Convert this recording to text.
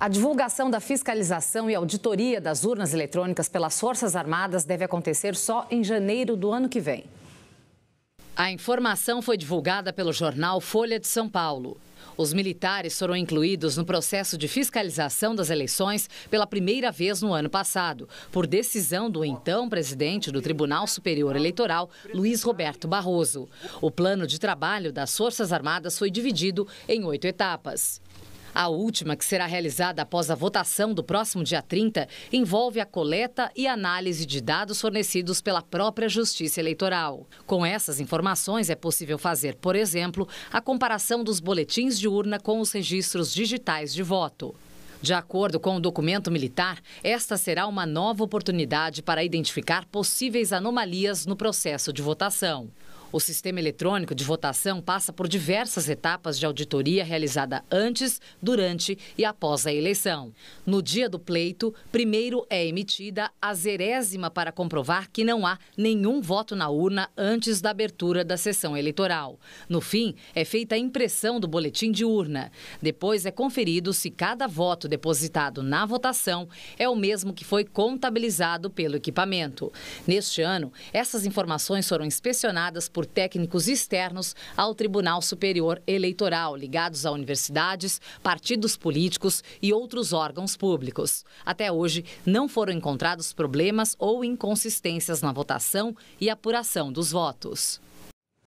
A divulgação da fiscalização e auditoria das urnas eletrônicas pelas Forças Armadas deve acontecer só em janeiro do ano que vem. A informação foi divulgada pelo jornal Folha de São Paulo. Os militares foram incluídos no processo de fiscalização das eleições pela primeira vez no ano passado, por decisão do então presidente do Tribunal Superior Eleitoral, Luiz Roberto Barroso. O plano de trabalho das Forças Armadas foi dividido em oito etapas. A última, que será realizada após a votação do próximo dia 30, envolve a coleta e análise de dados fornecidos pela própria Justiça Eleitoral. Com essas informações, é possível fazer, por exemplo, a comparação dos boletins de urna com os registros digitais de voto. De acordo com o documento militar, esta será uma nova oportunidade para identificar possíveis anomalias no processo de votação. O sistema eletrônico de votação passa por diversas etapas de auditoria realizada antes, durante e após a eleição. No dia do pleito, primeiro é emitida a zerésima para comprovar que não há nenhum voto na urna antes da abertura da sessão eleitoral. No fim, é feita a impressão do boletim de urna. Depois é conferido se cada voto depositado na votação é o mesmo que foi contabilizado pelo equipamento. Neste ano, essas informações foram inspecionadas por por técnicos externos ao Tribunal Superior Eleitoral, ligados a universidades, partidos políticos e outros órgãos públicos. Até hoje, não foram encontrados problemas ou inconsistências na votação e apuração dos votos.